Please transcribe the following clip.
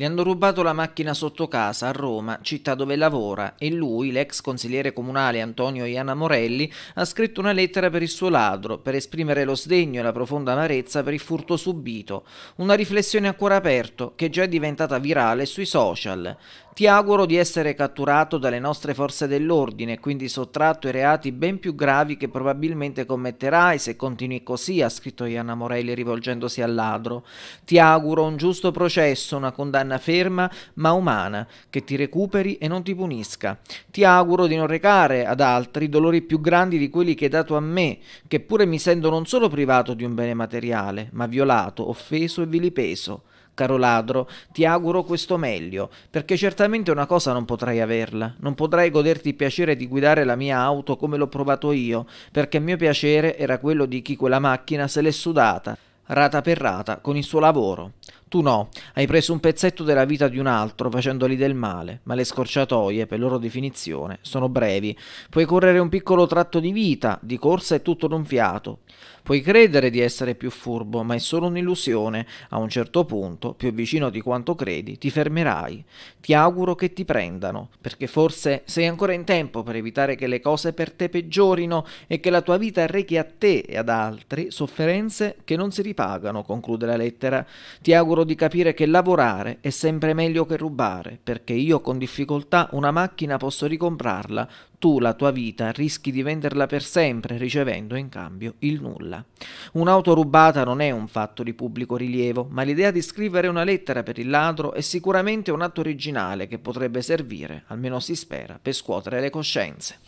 Le hanno rubato la macchina sotto casa a Roma, città dove lavora, e lui, l'ex consigliere comunale Antonio Iana Morelli, ha scritto una lettera per il suo ladro, per esprimere lo sdegno e la profonda amarezza per il furto subito. Una riflessione a cuore aperto, che già è diventata virale sui social ti auguro di essere catturato dalle nostre forze dell'ordine e quindi sottratto ai reati ben più gravi che probabilmente commetterai se continui così, ha scritto Ianna Morelli rivolgendosi al ladro. Ti auguro un giusto processo, una condanna ferma ma umana, che ti recuperi e non ti punisca. Ti auguro di non recare ad altri dolori più grandi di quelli che hai dato a me, che pure mi sento non solo privato di un bene materiale, ma violato, offeso e vilipeso caro ladro, ti auguro questo meglio, perché certamente una cosa non potrai averla, non potrai goderti il piacere di guidare la mia auto come l'ho provato io, perché il mio piacere era quello di chi quella macchina se l'è sudata, rata per rata, con il suo lavoro. Tu no, hai preso un pezzetto della vita di un altro facendogli del male, ma le scorciatoie, per loro definizione, sono brevi. Puoi correre un piccolo tratto di vita, di corsa è tutto d'un fiato. Puoi credere di essere più furbo, ma è solo un'illusione. A un certo punto, più vicino di quanto credi, ti fermerai. Ti auguro che ti prendano, perché forse sei ancora in tempo per evitare che le cose per te peggiorino e che la tua vita arrechi a te e ad altri sofferenze che non si ripagano, conclude la lettera. Ti auguro loro di capire che lavorare è sempre meglio che rubare, perché io con difficoltà una macchina posso ricomprarla, tu la tua vita rischi di venderla per sempre ricevendo in cambio il nulla. Un'auto rubata non è un fatto di pubblico rilievo, ma l'idea di scrivere una lettera per il ladro è sicuramente un atto originale che potrebbe servire, almeno si spera, per scuotere le coscienze.